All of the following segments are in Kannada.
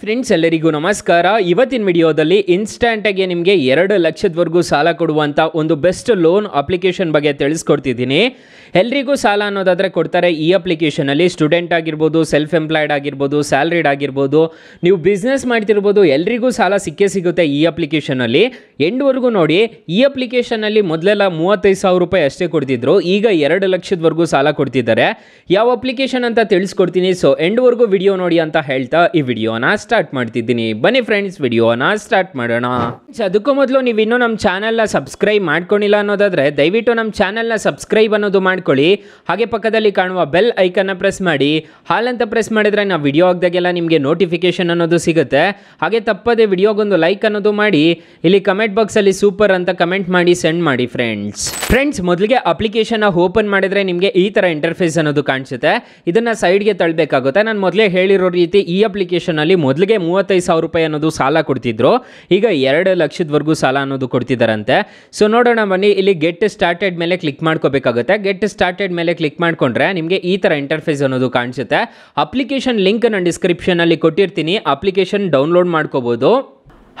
ಫ್ರೆಂಡ್ಸ್ ಎಲ್ಲರಿಗೂ ನಮಸ್ಕಾರ ಇವತ್ತಿನ ವಿಡಿಯೋದಲ್ಲಿ ಆಗಿ ನಿಮಗೆ ಎರಡು ಲಕ್ಷದವರೆಗೂ ಸಾಲ ಕೊಡುವಂಥ ಒಂದು ಬೆಸ್ಟ್ ಲೋನ್ ಅಪ್ಲಿಕೇಶನ್ ಬಗ್ಗೆ ತಿಳಿಸ್ಕೊಡ್ತಿದ್ದೀನಿ ಎಲ್ರಿಗೂ ಸಾಲ ಅನ್ನೋದಾದರೆ ಕೊಡ್ತಾರೆ ಈ ಅಪ್ಲಿಕೇಶನಲ್ಲಿ ಸ್ಟೂಡೆಂಟ್ ಆಗಿರ್ಬೋದು ಸೆಲ್ಫ್ ಎಂಪ್ಲಾಯ್ಡ್ ಆಗಿರ್ಬೋದು ಸ್ಯಾಲ್ರಿಡ್ ಆಗಿರ್ಬೋದು ನೀವು ಬಿಸ್ನೆಸ್ ಮಾಡ್ತಿರ್ಬೋದು ಎಲ್ರಿಗೂ ಸಾಲ ಸಿಕ್ಕೇ ಸಿಗುತ್ತೆ ಈ ಅಪ್ಲಿಕೇಶನಲ್ಲಿ ಎಂಡ್ವರೆಗೂ ನೋಡಿ ಈ ಅಪ್ಲಿಕೇಶನಲ್ಲಿ ಮೊದಲೆಲ್ಲ ಮೂವತ್ತೈದು ಸಾವಿರ ರೂಪಾಯಿ ಅಷ್ಟೇ ಕೊಡ್ತಿದ್ರು ಈಗ ಎರಡು ಲಕ್ಷದವರೆಗೂ ಸಾಲ ಕೊಡ್ತಿದ್ದಾರೆ ಯಾವ ಅಪ್ಲಿಕೇಶನ್ ಅಂತ ತಿಳಿಸ್ಕೊಡ್ತೀನಿ ಸೊ ಎಂಡ್ವರೆಗೂ ವಿಡಿಯೋ ನೋಡಿ ಅಂತ ಹೇಳ್ತಾ ಈ ವಿಡಿಯೋನ ಸ್ಟಾರ್ಟ್ ಮಾಡ್ತಿದ್ದೀನಿ ಬನ್ನಿ ಫ್ರೆಂಡ್ಸ್ ವಿಡಿಯೋನ ಸ್ಟಾರ್ಟ್ ಮಾಡೋಣ ಅದಕ್ಕೂ ಮೊದಲು ನೀವು ಇನ್ನೂ ನಮ್ಮ ಚಾನಲ್ನ ಸಬ್ಸ್ಕ್ರೈಬ್ ಮಾಡ್ಕೊಂಡಿಲ್ಲ ಅನ್ನೋದಾದ್ರೆ ದಯವಿಟ್ಟು ನಮ್ಮ ಚಾನಲ್ನ ಸಬ್ಸ್ಕ್ರೈಬ್ ಅನ್ನೋದು ಮಾಡ್ಕೊಳ್ಳಿ ಹಾಗೆ ಪಕ್ಕದಲ್ಲಿ ಕಾಣುವ ಬೆಲ್ ಐಕನ್ನ ಪ್ರೆಸ್ ಮಾಡಿ ಹಾಲಂತ ಪ್ರೆಸ್ ಮಾಡಿದ್ರೆ ನಾವು ವಿಡಿಯೋ ಆಗ್ದಾಗೆಲ್ಲ ನಿಮಗೆ ನೋಟಿಫಿಕೇಶನ್ ಅನ್ನೋದು ಸಿಗುತ್ತೆ ಹಾಗೆ ತಪ್ಪದೆ ವಿಡಿಯೋಗೊಂದು ಲೈಕ್ ಅನ್ನೋದು ಮಾಡಿ ಇಲ್ಲಿ ಕಮೆಂಟ್ ಅಲ್ಲಿ ಸೂಪರ್ ಅಂತ ಕಮೆಂಟ್ ಮಾಡಿ ಸೆಂಡ್ ಮಾಡಿ ಫ್ರೆಂಡ್ಸ್ ಫ್ರೆಂಡ್ಸ್ ಮೊದಲಿಗೆ ಅಪ್ಲಿಕೇಶನ್ ಓಪನ್ ಮಾಡಿದ್ರೆ ನಿಮಗೆ ಈ ಥರ ಇಂಟರ್ಫೇಸ್ ಅನ್ನೋದು ಕಾಣಿಸುತ್ತೆ ಇದನ್ನು ಸೈಡ್ಗೆ ತಳ್ಬೇಕಾಗುತ್ತೆ ನಾನು ಮೊದಲೇ ಹೇಳಿರೋ ರೀತಿ ಈ ಅಪ್ಲಿಕೇಶನಲ್ಲಿ ಮೊದಲಿಗೆ ಮೂವತ್ತೈದು ಸಾವಿರ ರೂಪಾಯಿ ಅನ್ನೋದು ಸಾಲ ಕೊಡ್ತಿದ್ರು ಈಗ ಎರಡು ಲಕ್ಷದವರೆಗೂ ಸಾಲ ಅನ್ನೋದು ಕೊಡ್ತಿದ್ದಾರಂತೆ ಸೊ ನೋಡೋಣ ಬನ್ನಿ ಇಲ್ಲಿ ಗೆಟ್ ಸ್ಟಾರ್ಟೆಡ್ ಮೇಲೆ ಕ್ಲಿಕ್ ಮಾಡ್ಕೋಬೇಕಾಗುತ್ತೆ ಗೆಟ್ ಸ್ಟಾರ್ಟೆಡ್ ಮೇಲೆ ಕ್ಲಿಕ್ ಮಾಡಿಕೊಂಡ್ರೆ ನಿಮಗೆ ಈ ಥರ ಇಂಟರ್ಫೇಸ್ ಅನ್ನೋದು ಕಾಣಿಸುತ್ತೆ ಅಪ್ಲಿಕೇಶನ್ ಲಿಂಕ್ ನಾನು ಡಿಸ್ಕ್ರಿಪ್ಷನಲ್ಲಿ ಕೊಟ್ಟಿರ್ತೀನಿ ಅಪ್ಲಿಕೇಶನ್ ಡೌನ್ಲೋಡ್ ಮಾಡ್ಕೋಬೋದು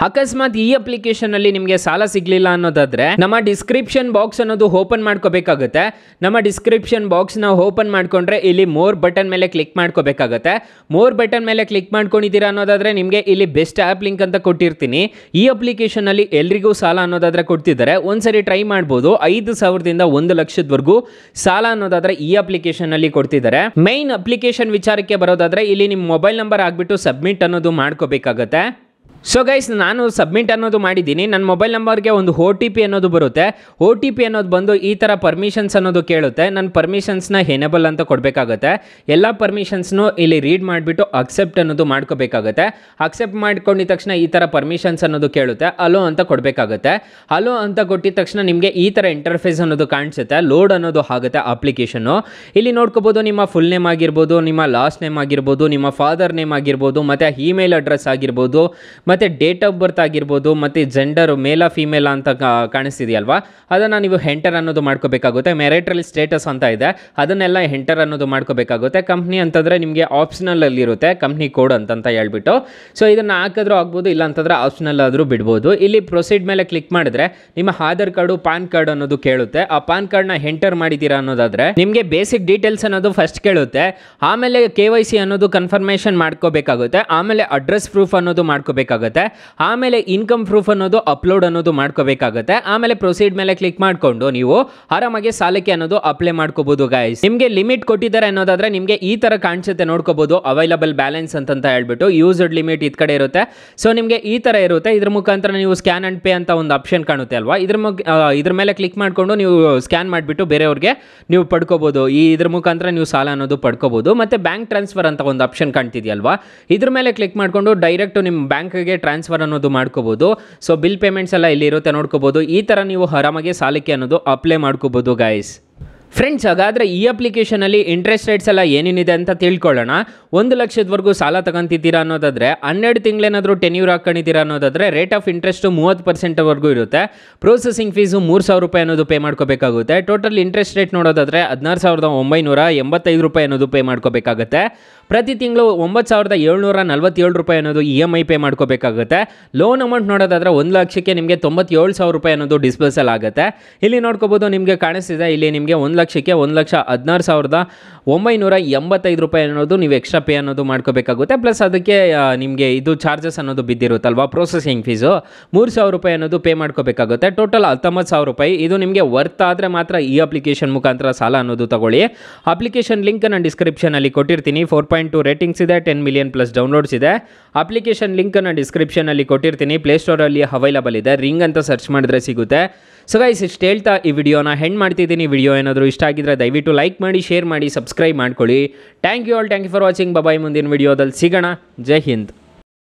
ಅಕಸ್ಮಾತ್ ಈ ಅಪ್ಲಿಕೇಶನ್ ಅಲ್ಲಿ ನಿಮಗೆ ಸಾಲ ಸಿಗ್ಲಿಲ್ಲ ಅನ್ನೋದಾದ್ರೆ ನಮ್ಮ ಡಿಸ್ಕ್ರಿಪ್ಷನ್ ಬಾಕ್ಸ್ ಅನ್ನೋದು ಓಪನ್ ಮಾಡ್ಕೋಬೇಕಾಗುತ್ತೆ ನಮ್ಮ ಡಿಸ್ಕ್ರಿಪ್ಷನ್ ಬಾಕ್ಸ್ ನ ಓಪನ್ ಮಾಡ್ಕೊಂಡ್ರೆ ಇಲ್ಲಿ ಮೋರ್ ಬಟನ್ ಮೇಲೆ ಕ್ಲಿಕ್ ಮಾಡ್ಕೋಬೇಕಾಗುತ್ತೆ ಮೋರ್ ಬಟನ್ ಮೇಲೆ ಕ್ಲಿಕ್ ಮಾಡ್ಕೊಂಡಿದ್ದೀರಾ ಅನ್ನೋದಾದ್ರೆ ನಿಮಗೆ ಇಲ್ಲಿ ಬೆಸ್ಟ್ ಆ್ಯಪ್ ಲಿಂಕ್ ಅಂತ ಕೊಟ್ಟಿರ್ತೀನಿ ಈ ಅಪ್ಲಿಕೇಶನ್ ಅಲ್ಲಿ ಎಲ್ರಿಗೂ ಸಾಲ ಅನ್ನೋದಾದ್ರೆ ಕೊಡ್ತಿದ್ದಾರೆ ಒಂದ್ಸರಿ ಟ್ರೈ ಮಾಡ್ಬೋದು ಐದು ಸಾವಿರದಿಂದ ಒಂದು ಲಕ್ಷದವರೆಗೂ ಸಾಲ ಅನ್ನೋದಾದ್ರೆ ಈ ಅಪ್ಲಿಕೇಶನ್ ಅಲ್ಲಿ ಕೊಡ್ತಿದ್ದಾರೆ ಮೈನ್ ಅಪ್ಲಿಕೇಶನ್ ವಿಚಾರಕ್ಕೆ ಬರೋದಾದ್ರೆ ಇಲ್ಲಿ ನಿಮ್ಮ ಮೊಬೈಲ್ ನಂಬರ್ ಆಗ್ಬಿಟ್ಟು ಸಬ್ಮಿಟ್ ಅನ್ನೋದು ಮಾಡ್ಕೋಬೇಕಾಗತ್ತೆ ಸೊ ಗೈಸ್ ನಾನು ಸಬ್ಮಿಟ್ ಅನ್ನೋದು ಮಾಡಿದ್ದೀನಿ ನನ್ನ ಮೊಬೈಲ್ ನಂಬರ್ಗೆ ಒಂದು ಓ ಟಿ ಪಿ ಅನ್ನೋದು ಬರುತ್ತೆ ಓ ಟಿ ಪಿ ಅನ್ನೋದು ಬಂದು ಈ ಥರ ಪರ್ಮಿಷನ್ಸ್ ಅನ್ನೋದು ಕೇಳುತ್ತೆ ನನ್ನ ಪರ್ಮಿಷನ್ಸ್ನ ಎನೇಬಲ್ ಅಂತ ಕೊಡಬೇಕಾಗುತ್ತೆ ಎಲ್ಲ ಪರ್ಮಿಷನ್ಸ್ನು ಇಲ್ಲಿ ರೀಡ್ ಮಾಡಿಬಿಟ್ಟು ಅಕ್ಸೆಪ್ಟ್ ಅನ್ನೋದು ಮಾಡ್ಕೋಬೇಕಾಗುತ್ತೆ ಅಕ್ಸೆಪ್ಟ್ ಮಾಡ್ಕೊಂಡಿದ ತಕ್ಷಣ ಈ ಥರ ಪರ್ಮಿಷನ್ಸ್ ಅನ್ನೋದು ಕೇಳುತ್ತೆ ಅಲೋ ಅಂತ ಕೊಡಬೇಕಾಗುತ್ತೆ ಅಲೋ ಅಂತ ಕೊಟ್ಟಿದ ತಕ್ಷಣ ನಿಮಗೆ ಈ ಥರ ಇಂಟರ್ಫೇಸ್ ಅನ್ನೋದು ಕಾಣಿಸುತ್ತೆ ಲೋಡ್ ಅನ್ನೋದು ಆಗುತ್ತೆ ಅಪ್ಲಿಕೇಶನ್ನು ಇಲ್ಲಿ ನೋಡ್ಕೋಬೋದು ನಿಮ್ಮ ಫುಲ್ ನೇಮ್ ಆಗಿರ್ಬೋದು ನಿಮ್ಮ ಲಾಸ್ಟ್ ನೇಮ್ ಆಗಿರ್ಬೋದು ನಿಮ್ಮ ಫಾದರ್ ನೇಮ್ ಆಗಿರ್ಬೋದು ಮತ್ತು ಇಮೇಲ್ ಅಡ್ರೆಸ್ ಆಗಿರ್ಬೋದು ಮತ್ತು ಡೇಟ್ ಆಫ್ ಬರ್ತ್ ಆಗಿರ್ಬೋದು ಮತ್ತು ಜೆಂಡರು ಮೇಲ ಫೀಮೇಲ್ ಅಂತ ಕಾಣಿಸ್ತಿದೆಯಲ್ವಾ ಅದನ್ನು ನೀವು ಹೆಂಟರ್ ಅನ್ನೋದು ಮಾಡ್ಕೋಬೇಕಾಗುತ್ತೆ ಮೆರೈಟ್ರಲ್ಲಿ ಸ್ಟೇಟಸ್ ಅಂತ ಇದೆ ಅದನ್ನೆಲ್ಲ ಹೆಂಟರ್ ಅನ್ನೋದು ಮಾಡ್ಕೋಬೇಕಾಗುತ್ತೆ ಕಂಪ್ನಿ ಅಂತಂದರೆ ನಿಮಗೆ ಆಪ್ಷನಲಲ್ಲಿ ಇರುತ್ತೆ ಕಂಪ್ನಿ ಕೋಡ್ ಅಂತ ಹೇಳ್ಬಿಟ್ಟು ಸೊ ಇದನ್ನು ಹಾಕಿದ್ರೂ ಆಗ್ಬೋದು ಇಲ್ಲ ಅಂತಂದರೆ ಆಪ್ಷನಲ್ ಆದರೂ ಬಿಡ್ಬೋದು ಇಲ್ಲಿ ಪ್ರೊಸೀಡ್ ಮೇಲೆ ಕ್ಲಿಕ್ ಮಾಡಿದ್ರೆ ನಿಮ್ಮ ಆಧಾರ್ ಕಾರ್ಡು ಪಾನ್ ಕಾರ್ಡ್ ಅನ್ನೋದು ಕೇಳುತ್ತೆ ಆ ಪಾನ್ ಕಾರ್ಡ್ನ ಹೆಂಟರ್ ಮಾಡಿದ್ದೀರಾ ಅನ್ನೋದಾದರೆ ನಿಮಗೆ ಬೇಸಿಕ್ ಡೀಟೇಲ್ಸ್ ಅನ್ನೋದು ಫಸ್ಟ್ ಕೇಳುತ್ತೆ ಆಮೇಲೆ ಕೆ ವೈ ಸಿ ಅನ್ನೋದು ಕನ್ಫರ್ಮೇಷನ್ ಮಾಡ್ಕೋಬೇಕಾಗುತ್ತೆ ಆಮೇಲೆ ಅಡ್ರೆಸ್ ಪ್ರೂಫ್ ಅನ್ನೋದು ಮಾಡ್ಕೋಬೇಕಾಗುತ್ತೆ ಮಾಡಬೇಕಾಗತ್ತೆ ಆಮೇಲೆ ಇನ್ಕಮ್ ಪ್ರೂಫ್ ಅನ್ನೋದು ಅಪ್ಲೋಡ್ ಅನ್ನೋದು ಮಾಡ್ಕೋಬೇಕಾಗತ್ತೆ ಆಮೇಲೆ ಪ್ರೊಸೀಡ್ ಮೇಲೆ ಕ್ಲಿಕ್ ಮಾಡಿಕೊಂಡು ನೀವು ಆರಾಮಾಗಿ ಸಾಲಕ್ಕೆ ಅನ್ನೋದು ಅಪ್ಲೈ ಮಾಡ್ಕೋಬಹುದು ಗೈಸ್ ನಿಮಗೆ ಲಿಮಿಟ್ ಕೊಟ್ಟಿದ್ದಾರೆ ಅನ್ನೋದಾದ್ರೆ ನಿಮಗೆ ಈ ತರ ಕಾಣಿಸುತ್ತೆ ನೋಡ್ಕೋಬಹುದು ಅವೈಲಬಲ್ ಬ್ಯಾಲೆನ್ಸ್ ಅಂತ ಹೇಳ್ಬಿಟ್ಟು ಯೂಸ್ಡ್ ಲಿಮಿಟ್ ಇದ್ ಕಡೆ ಇರುತ್ತೆ ಸೊ ನಿಮಗೆ ಈ ತರ ಇರುತ್ತೆ ಇದ್ರ ಮುಖಾಂತರ ನೀವು ಸ್ಕ್ಯಾನ್ ಅಂಡ್ ಪೇ ಅಂತ ಒಂದು ಆಪ್ಷನ್ ಕಾಣುತ್ತೆ ಅಲ್ವಾ ಇದ್ರ ಇದ್ರ ಮೇಲೆ ಕ್ಲಿಕ್ ಮಾಡಿಕೊಂಡು ನೀವು ಸ್ಕ್ಯಾನ್ ಮಾಡಿಬಿಟ್ಟು ಬೇರೆಯವ್ರಿಗೆ ನೀವು ಪಡ್ಕೋಬಹುದು ಈ ಇದ್ರ ಮುಖಾಂತರ ನೀವು ಸಾಲ ಅನ್ನೋದು ಪಡ್ಕೋಬಹುದು ಮತ್ತೆ ಬ್ಯಾಂಕ್ ಟ್ರಾನ್ಸ್ಫರ್ ಅಂತ ಒಂದು ಆಪ್ಷನ್ ಕಾಣ್ತಿದೆಯಲ್ವಾ ಇದ್ರ ಮೇಲೆ ಕ್ಲಿಕ್ ಮಾಡಿಕೊಂಡು ಡೈರೆಕ್ಟ್ ನಿಮ್ಮ ಬ್ಯಾಂಕ್ಗೆ ಟ್ರಾನ್ಸ್ಫರ್ ಅನ್ನೋದು ಮಾಡ್ಕೋಬಹುದು ಸೊ ಬಿಲ್ ಪೇಮೆಂಟ್ಸ್ ಎಲ್ಲ ಇಲ್ಲಿ ಇರುತ್ತೆ ನೋಡ್ಕೋಬಹುದು ಈ ತರ ನೀವು ಆರಾಮಾಗಿ ಸಾಲಕ್ಕೆ ಅನ್ನೋದು ಅಪ್ಲೈ ಮಾಡ್ಕೋಬಹುದು ಗಾಯ್ಸ್ ಫ್ರೆಂಡ್ಸ್ ಹಾಗಾದರೆ ಈ ಅಪ್ಲಿಕೇಶನಲ್ಲಿ ಇಂಟ್ರೆಸ್ಟ್ ರೇಟ್ಸ್ ಎಲ್ಲ ಏನೇನಿದೆ ಅಂತ ತಿಳ್ಕೊಳ್ಳೋಣ ಒಂದು ಲಕ್ಷದವರೆಗೂ ಸಾಲ ತಗೊಂತಿದ್ದೀರಾ ಅನ್ನೋದಾದರೆ ಹನ್ನೆರಡು ತಿಂಗಳೇನಾದರೂ ಟೆನ್ಯೂರ್ ಹಾಕ್ಕೊಂಡಿದ್ದೀರಾ ಅನ್ನೋದಾದರೆ ರೇಟ್ ಆಫ್ ಇಂಟ್ರೆಸ್ಟು ಮೂವತ್ತು ಪರ್ಸೆಂಟ್ವರೆಗೂ ಇರುತ್ತೆ ಪ್ರೊಸೆಸಿಂಗ್ ಫೀಸು ಮೂರು ಸಾವಿರ ರೂಪಾಯಿ ಅನ್ನೋದು ಪೇ ಮಾಡ್ಕೋಬೇಕಾಗುತ್ತೆ ಟೋಟಲ್ ಇಂಟ್ರೆಸ್ಟ್ ರೇಟ್ ನೋಡೋದಾದರೆ ಹದಿನಾರು ಸಾವಿರದ ಒಂಬೈನೂರ ಎಂಬತ್ತೈದು ರೂಪಾಯಿ ಅನ್ನೋದು ಪೇ ಮಾಡ್ಕೋಬೇಕಾಗುತ್ತೆ ಪ್ರತಿ ತಿಂಗಳು ಒಂಬತ್ತು ಸಾವಿರದ ಏಳ್ನೂರ ನಲ್ವತ್ತೇಳು ರೂಪಾಯಿ ಅನ್ನೋದು E e M I pay ಮಾಡ್ಕೋಬೇಕಾಗುತ್ತೆ ಲೋನ್ ಅಮೌಂಟ್ ನೋಡೋದಾದ್ರೆ ಒಂದು ಲಕ್ಷಕ್ಕೆ ನಿಮಗೆ ತೊಂಬತ್ತೇಳು ಸಾವಿರ ರೂಪಾಯಿ ಅನ್ನೋದು ಡಿಸ್ಪೋಸಲ್ ಆಗುತ್ತೆ ಇಲ್ಲಿ ನೋಡ್ಕೋಬೋದು ನಿಮಗೆ ಕಾಣಿಸ್ತಿದೆ ಇಲ್ಲಿ ನಿಮಗೆ ಒಂದು ಲಕ್ಷಕ್ಕೆ ಒಂದು ಲಕ್ಷ ಹದಿನಾರು ಸಾವಿರದ ಒಂಬೈನೂರ ಎಂಬತ್ತೈದು ರೂಪಾಯಿ ಅನ್ನೋದು ನೀವು ಎಕ್ಸ್ಟ್ರಾ ಪೇ ಅನ್ನೋದು ಮಾಡ್ಕೋಬೇಕಾಗುತ್ತೆ ಪ್ಲಸ್ ಅದಕ್ಕೆ ನಿಮಗೆ ಇದು ಚಾರ್ಜಸ್ ಅನ್ನೋದು ಬಿದ್ದಿರುತ್ತಲ್ವಾ ಪ್ರೊಸೆಸಿಂಗ್ ಫೀಸು ಮೂರು ಸಾವಿರ ರೂಪಾಯಿ ಅನ್ನೋದು ಪೇ ಮಾಡ್ಕೋಬೇಕಾಗುತ್ತೆ ಟೋಟಲ್ ಹತ್ತೊಂಬತ್ತು ಸಾವಿರ ರೂಪಾಯಿ ಇದು ನಿಮಗೆ ವರ್ತ್ ಆದರೆ ಮಾತ್ರ ಈ ಅಪ್ಲಿಕೇಶನ್ ಮುಖಾಂತರ ಸಾಲ ಅನ್ನೋದು ತಗೊಳ್ಳಿ ಅಪ್ಲಿಕೇಶನ್ ಲಿಂಕ್ ನಾನು ಅಲ್ಲಿ ಕೊಟ್ಟಿರ್ತೀನಿ ಫೋರ್ ಪಾಯಿಂಟ್ ಟು ರೇಟಿಂಗ್ಸ್ ಇದೆ ಟೆನ್ ಮಿಲಿಯನ್ ಪ್ಲಸ್ ಡೌನ್ಲೋಡ್ಸ್ ಇದೆ ಅಪ್ಲಿಕೇಶನ್ ಲಿಂಕ್ ನಾನು ಅಲ್ಲಿ ಕೊಟ್ಟಿರ್ತೀನಿ ಪ್ಲೇ ಅಲ್ಲಿ ಅವೈಲಬಲ್ ಇದೆ ರಿಂಗ್ ಅಂತ ಸರ್ಚ್ ಮಾಡಿದ್ರೆ ಸಿಗುತ್ತೆ ಸೊ ಗೈಸ್ ಇಷ್ಟು ಹೇಳ್ತಾ ಈ ವಿಡಿಯೋನ ಹೆಂಡ್ ಮಾಡ್ತಿದ್ದೀನಿ ವಿಡಿಯೋ ಏನಾದರೂ ಇಷ್ಟ ಆಗಿದ್ರೆ ದಯವಿಟ್ಟು ಲೈಕ್ ಮಾಡಿ ಶೇರ್ ಮಾಡಿ ಸಬ್ಸ್ಕ್ರೈಬ್ ಮಾಡ್ಕೊಳ್ಳಿ thank you all thank you for watching bye bye ಮುಂದಿನ ವಿಡಿಯೋದಲ್ಲಿ ಸಿಗೋಣ ಜೈ ಹಿಂದ್